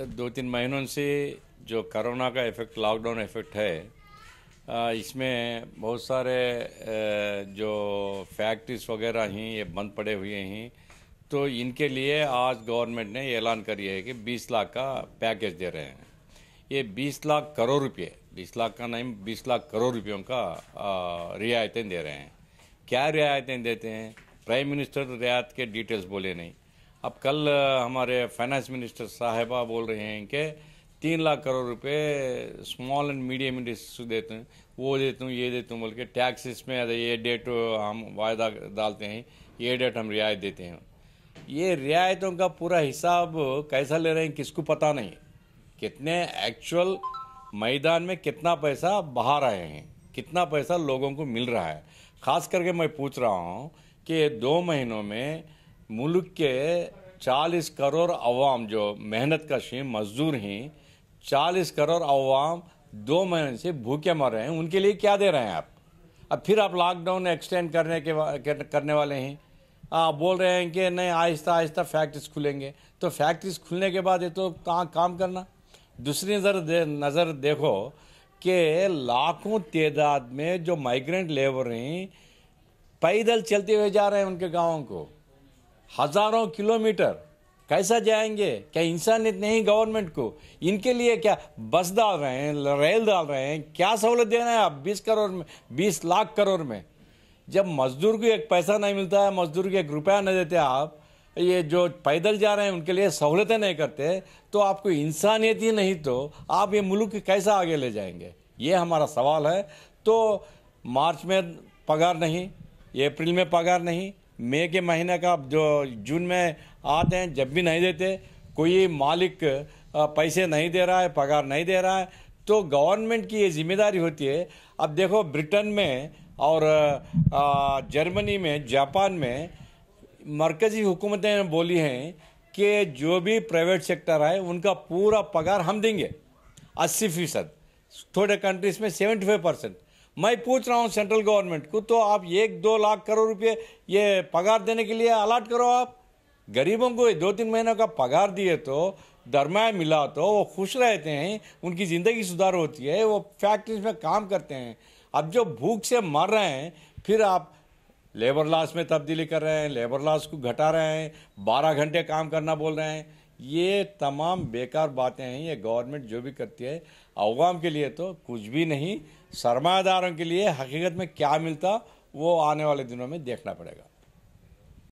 दो तीन महीनों से जो करोना का इफेक्ट लॉकडाउन इफेक्ट है इसमें बहुत सारे जो फैक्ट्रीज वगैरह हैं ये बंद पड़े हुए हैं तो इनके लिए आज गवर्नमेंट ने ऐलान करी है कि 20 लाख का पैकेज दे रहे हैं ये 20 लाख करोड़ रुपये 20 लाख का नहीं 20 लाख करोड़ रुपयों का रियायतें दे रहे हैं क्या रियायतें देते हैं प्राइम मिनिस्टर तो रियायत के डिटेल्स बोले नहीं अब कल हमारे फाइनेंस मिनिस्टर साहेबा बोल रहे हैं कि तीन लाख करोड़ रुपए स्मॉल एंड मीडियम इंडस्ट्री देते हैं वो देते हूँ ये देता हूँ बोल के टैक्स इसमें ये डेट हम वायदा डालते हैं ये डेट हम रियायत देते हैं ये रियायतों का पूरा हिसाब कैसा ले रहे हैं किसको पता नहीं कितने एक्चुअल मैदान में कितना पैसा बहा रहे हैं कितना पैसा लोगों को मिल रहा है खास करके मैं पूछ रहा हूँ कि दो महीनों में मुल्क के 40 करोड़ अवाम जो मेहनत कश हैं मजदूर हैं 40 करोड़ अवाम दो महीने से भूखे मर रहे हैं उनके लिए क्या दे रहे हैं आप अब फिर आप लॉकडाउन एक्सटेंड करने के करने वाले हैं आप बोल रहे हैं कि नहीं आहिस्ता आहिस्ता फैक्ट्रीज खुलेंगे तो फैक्ट्रीज खुलने के बाद ये तो कहाँ काम करना दूसरी नज़र दे, नज़र देखो कि लाखों तदाद में जो माइग्रेंट लेबर हैं पैदल चलते हुए जा रहे हैं उनके गाँव को हजारों किलोमीटर कैसा जाएंगे क्या इंसानियत नहीं गवर्नमेंट को इनके लिए क्या बस डाल रहे हैं रेल डाल रहे हैं क्या सहूलत देना है आप बीस करोड़ में बीस लाख करोड़ में जब मजदूर को एक पैसा नहीं मिलता है मजदूर को एक रुपया नहीं देते आप ये जो पैदल जा रहे हैं उनके लिए सहूलतें नहीं करते तो आपको इंसानियत ही नहीं तो आप ये मुल्क कैसा आगे ले जाएंगे ये हमारा सवाल है तो मार्च में पगार नहीं अप्रैल में पगार नहीं मई के महीने का जो जून में आते हैं जब भी नहीं देते कोई मालिक पैसे नहीं दे रहा है पगार नहीं दे रहा है तो गवर्नमेंट की ये जिम्मेदारी होती है अब देखो ब्रिटेन में और जर्मनी में जापान में मरकज़ी हुकूमतें बोली हैं कि जो भी प्राइवेट सेक्टर है उनका पूरा पगार हम देंगे अस्सी फीसद थोड़े कंट्रीज़ में सेवेंटी फाइव परसेंट मैं पूछ रहा हूँ सेंट्रल गवर्नमेंट को तो आप एक दो लाख करोड़ रुपये ये पगार देने के लिए अलाट करो आप गरीबों को दो तीन महीनों का पगार दिए तो दरमाया मिला तो वो खुश रहते हैं उनकी ज़िंदगी सुधार होती है वो फैक्ट्रीज में काम करते हैं अब जो भूख से मर रहे हैं फिर आप लेबर लॉस में तब्दीली कर रहे हैं लेबर लॉस को घटा रहे हैं बारह घंटे काम करना बोल रहे हैं ये तमाम बेकार बातें हैं ये गवर्नमेंट जो भी करती है अवाम के लिए तो कुछ भी नहीं सरमादारों के लिए हकीकत में क्या मिलता वो आने वाले दिनों में देखना पड़ेगा